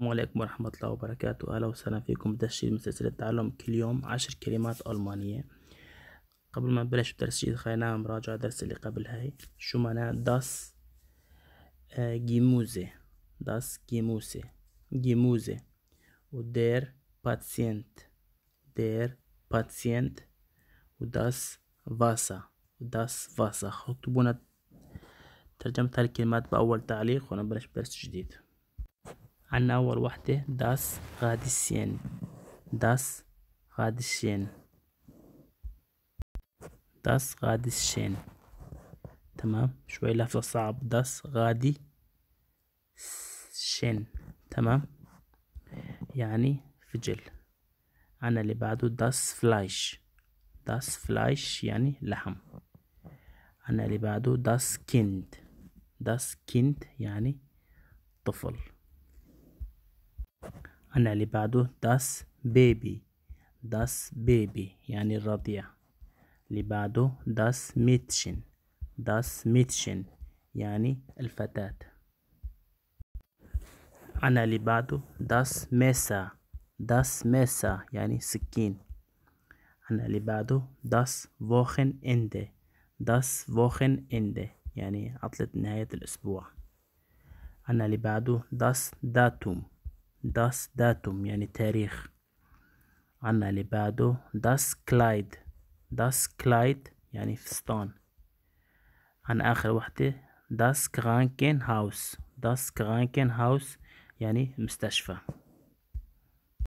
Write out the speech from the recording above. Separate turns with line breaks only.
السلام عليكم ورحمة الله وبركاته أهلا وسهلا فيكم جديد من سلسلة تعلم كل يوم عشر كلمات ألمانية قبل ما نبلش بالتسجيل خلينا نعمل مراجعة الدرس اللي قبل هاي شو معناه داس آه، جيموزة داس جيموزة جيموزة ودير باتسينت دير باتسينت وداس فاسا وداس فاسا اكتبونا ترجمة هالكلمات بأول تعليق ونبلش بدرس جديد عنا أول واحدة داس غادسين داس غادسين داس غادسين تمام شوي لفظ صعب داس غادي شين تمام يعني فجل عنا اللي بعده داس فلايش داس فلايش يعني لحم عنا اللي بعده داس كيند داس كيند يعني طفل أنا اللي بعده das Baby das Baby يعني الرضيع اللي بعده das Mädchen das Mädchen يعني الفتاة أنا اللي بعده das Messer das Messer يعني سكين أنا اللي بعده das Wochenende das Wochenende يعني عطلة نهاية الأسبوع أنا اللي بعده das Datum داس داتوم يعني تاريخ عنا اللي بعده داس كلايد داس كلايد يعني فستان عن آخر وحدة داس كرانكن هاوس داس كرانكن هاوس يعني مستشفى